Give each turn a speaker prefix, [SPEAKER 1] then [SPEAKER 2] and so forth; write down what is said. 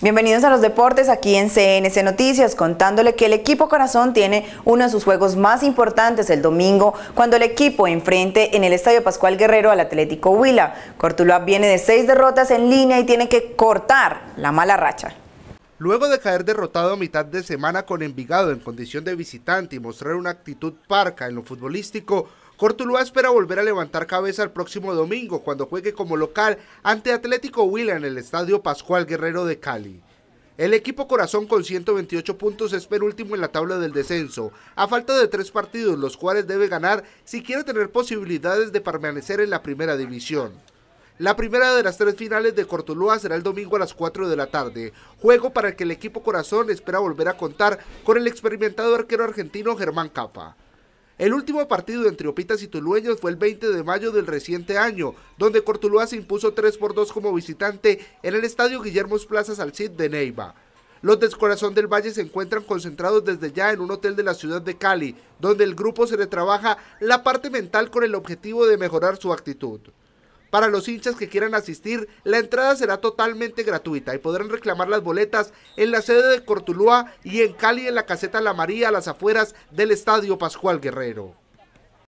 [SPEAKER 1] Bienvenidos a los deportes aquí en CNC Noticias, contándole que el equipo Corazón tiene uno de sus juegos más importantes el domingo, cuando el equipo enfrente en el Estadio Pascual Guerrero al Atlético Huila. Cortuluá viene de seis derrotas en línea y tiene que cortar la mala racha.
[SPEAKER 2] Luego de caer derrotado a mitad de semana con Envigado en condición de visitante y mostrar una actitud parca en lo futbolístico, Cortuluá espera volver a levantar cabeza el próximo domingo cuando juegue como local ante Atlético Huila en el Estadio Pascual Guerrero de Cali. El equipo Corazón con 128 puntos es penúltimo en la tabla del descenso, a falta de tres partidos, los cuales debe ganar si quiere tener posibilidades de permanecer en la primera división. La primera de las tres finales de Cortuluá será el domingo a las 4 de la tarde, juego para el que el equipo Corazón espera volver a contar con el experimentado arquero argentino Germán Capa. El último partido entre Opitas y Tulueños fue el 20 de mayo del reciente año, donde Cortuluá se impuso 3 por 2 como visitante en el estadio Guillermo Plaza Salcid de Neiva. Los descorazón del Valle se encuentran concentrados desde ya en un hotel de la ciudad de Cali, donde el grupo se retrabaja la parte mental con el objetivo de mejorar su actitud. Para los hinchas que quieran asistir, la entrada será totalmente gratuita y podrán reclamar las boletas en la sede de Cortulúa y en Cali en la caseta La María a las afueras del Estadio Pascual Guerrero.